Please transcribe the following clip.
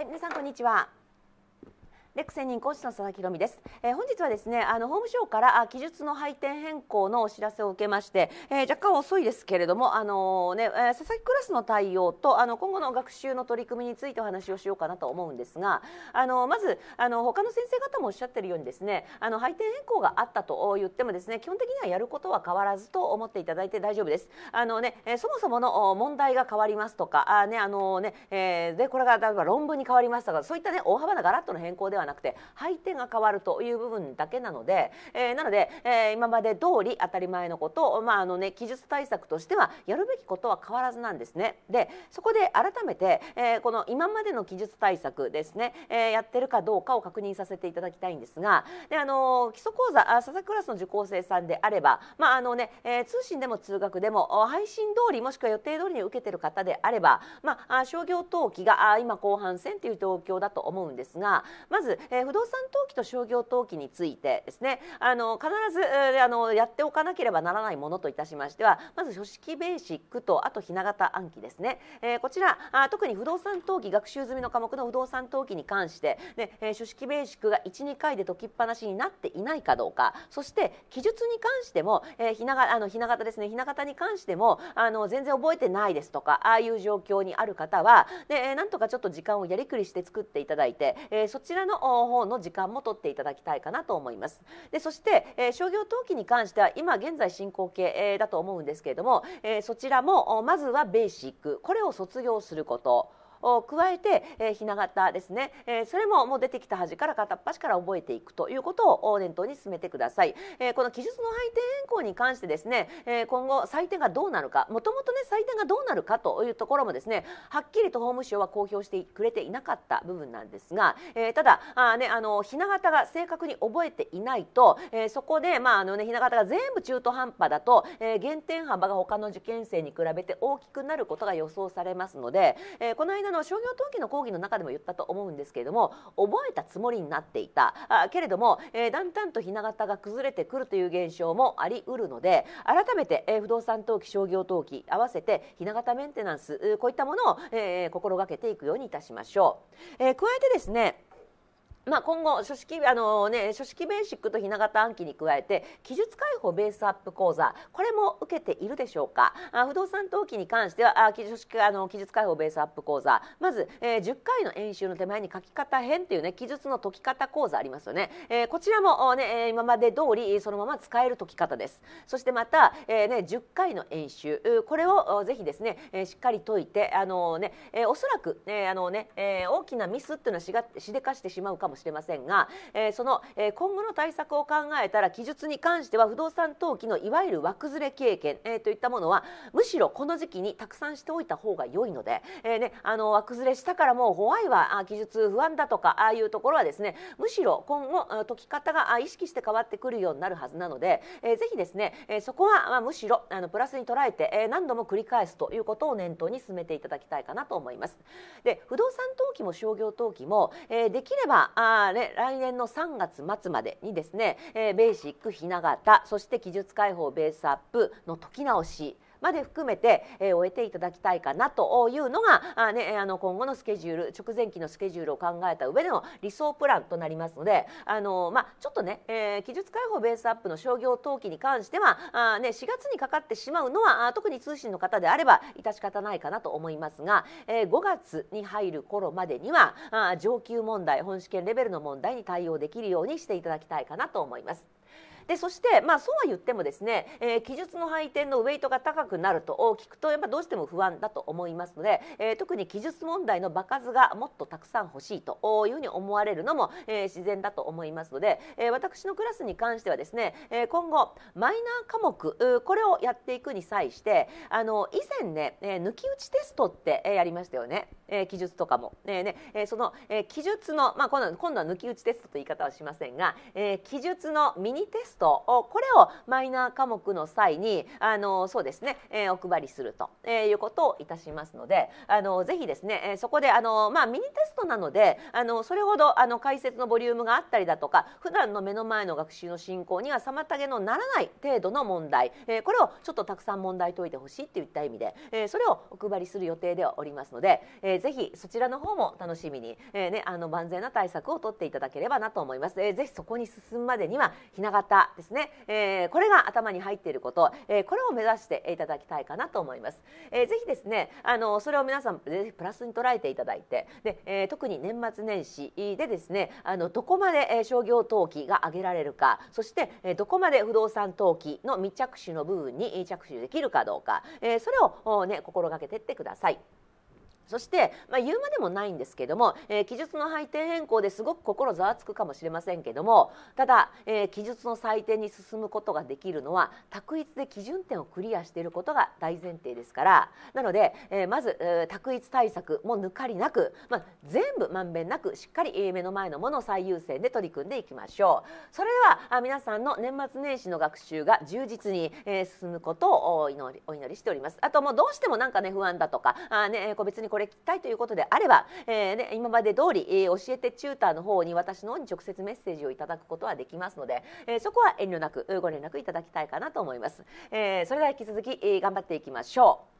はい、皆さんこんにちは。レクセニン講師の佐々木宏美です、えー、本日はですねあの法務省からあ記述の配点変更のお知らせを受けまして、えー、若干遅いですけれどもあのー、ね、えー、佐々木クラスの対応とあの今後の学習の取り組みについてお話をしようかなと思うんですがあのまずあの他の先生方もおっしゃってるようにですねあの配点変更があったと言ってもですね基本的にはやることは変わらずと思っていただいて大丈夫ですあのね、えー、そもそもの問題が変わりますとかあねあのね、えー、でこれが例えば論文に変わりますとかそういったね大幅なガラッとの変更でははなくて相手が変わるという部分だけなので、えー、なので、えー、今まで通り当たり前のことを、まああのね、技術対策としてはやるべきことは変わらずなんですね。でそこで改めて、えー、この今までの技術対策ですね、えー、やってるかどうかを確認させていただきたいんですがで、あの基礎講座佐々木クラスの受講生さんであれば、まああのねえー、通信でも通学でも配信通りもしくは予定通りに受けてる方であれば、まあ、商業登記が今後半戦という状況だと思うんですがまずず、えー、不動産登記と商業登記についてですねあの必ず、えー、あのやっておかなければならないものといたしましてはまず書式ベーシックとあとひな形暗記ですね、えー、こちらあ特に不動産登記学習済みの科目の不動産登記に関してねえー、書式ベーシックが12回で解きっぱなしになっていないかどうかそして記述に関しても、えひながあのひな形ですねひな形に関してもあの全然覚えてないですとかああいう状況にある方はで、えー、なんとかちょっと時間をやりくりして作っていただいて、えー、そちらの方の時間も取っていただきたいかなと思いますでそして、えー、商業登記に関しては今現在進行形、えー、だと思うんですけれども、えー、そちらもまずはベーシックこれを卒業すること加えて、えー、ひな形ですね、えー、それももう出てきた端から片っ端から覚えていくということを念頭に進めてください、えー、この記述の配点変更に関してですね、えー、今後採点がどうなるかもともとね採点がどうなるかというところもですねはっきりと法務省は公表してくれていなかった部分なんですが、えー、ただあ、ね、あのひな形が正確に覚えていないと、えー、そこで、まああのね、ひな形が全部中途半端だと、えー、減点幅が他の受験生に比べて大きくなることが予想されますので、えー、この間あの商業登記の講義の中でも言ったと思うんですけれども覚えたつもりになっていたあけれども、えー、だんだんとひな形が崩れてくるという現象もありうるので改めて、えー、不動産登記商業登記合わせてひな形メンテナンスこういったものを、えー、心がけていくようにいたしましょう。えー、加えてですねまあ、今後書式あの、ね、書式ベーシックとひな形暗記に加えて記述解放ベースアップ講座これも受けているでしょうかあ不動産登記に関してはあ記述あの記述解放ベースアップ講座まず、えー、10回の演習の手前に書き方編っていう、ね、記述の解き方講座ありますよね、えー、こちらも、ね、今まで通りそのまま使える解き方ですそしてまた、えーね、10回の演習これをぜひですね、えしっかり解いてあの、ねえー、おそらく、ねあのねえー、大きなミスっていうのはしがしでかしてしまうかもしれませんしれませんが、えー、その、えー、今後の対策を考えたら記述に関しては不動産登記のいわゆる枠ずれ経験、えー、といったものはむしろこの時期にたくさんしておいた方が良いので、えーね、あの枠ずれしたからもう怖いわあ記述不安だとかああいうところはですねむしろ今後解き方が意識して変わってくるようになるはずなので、えー、ぜひですね、えー、そこは、まあ、むしろあのプラスに捉えて、えー、何度も繰り返すということを念頭に進めていただきたいかなと思います。で不動産登記も商業登記も、えー、できればあね、来年の3月末までにですね、えー、ベーシックひな形そして記述解放ベースアップの解き直しまで含めて、えー、終えていただきたいかなというのがあ、ね、あの今後のスケジュール直前期のスケジュールを考えた上での理想プランとなりますのであの、まあ、ちょっとね、えー、技術開放ベースアップの商業登記に関してはあ、ね、4月にかかってしまうのは特に通信の方であれば致し方ないかなと思いますが、えー、5月に入る頃までにはあ上級問題本試験レベルの問題に対応できるようにしていただきたいかなと思います。でそして、まあ、そうは言ってもですね、えー、記述の配点のウェイトが高くなると聞くとやっぱどうしても不安だと思いますので、えー、特に記述問題の場数がもっとたくさん欲しいというふうに思われるのも、えー、自然だと思いますので、えー、私のクラスに関してはですね、えー、今後マイナー科目これをやっていくに際してあの以前ね、えー、抜き打ちテストってえやりましたよね、えー、記述とかも、えーねえー、その、えー、記述の、まあ、今度は今度は抜き打ちテストという言い方はしませんが、えー、記述のミニテストトこれをマイナー科目の際にあのそうですね、えー、お配りすると、えー、いうことをいたしますのであのぜひですね、えー、そこであの、まあ、ミニテストなのであのそれほどあの解説のボリュームがあったりだとか普段の目の前の学習の進行には妨げのならない程度の問題、えー、これをちょっとたくさん問題解いてほしいといった意味で、えー、それをお配りする予定ではおりますので、えー、ぜひそちらの方も楽しみに、えーね、あの万全な対策を取っていただければなと思います。えー、ぜひそこに進むまでにはひな形、ですね、えー、これが頭に入っていること、えー、これを目指していただきたいかなと思います、えー、ぜひですねあのそれを皆さんぜひプラスに捉えていただいてで、えー、特に年末年始でですねあのどこまで商業投機が上げられるかそして、えどこまで不動産投機の未着手の部分に着手できるかどうか、えー、それを、ね、心がけていってください。そして、まあ、言うまでもないんですけども、えー、記述の配点変更ですごく心ざわつくかもしれませんけどもただ、えー、記述の採点に進むことができるのは択一で基準点をクリアしていることが大前提ですからなので、えー、まず、えー、択一対策も抜かりなく、まあ、全部まんべんなくしっかり目の前のものを最優先で取り組んでいきましょうそれでは皆さんの年末年始の学習が充実に、えー、進むことをお祈りお祈りしておりますあともうどうしてもなんかね不安だとかあ、ね、個別にこれれ聞きたいということであれば、えーね、今まで通り、えー、教えてチューターの方に私の方に直接メッセージをいただくことはできますので、えー、そこは遠慮なくご連絡いただきたいかなと思います。えー、それでは引き続き、えー、頑張っていきましょう。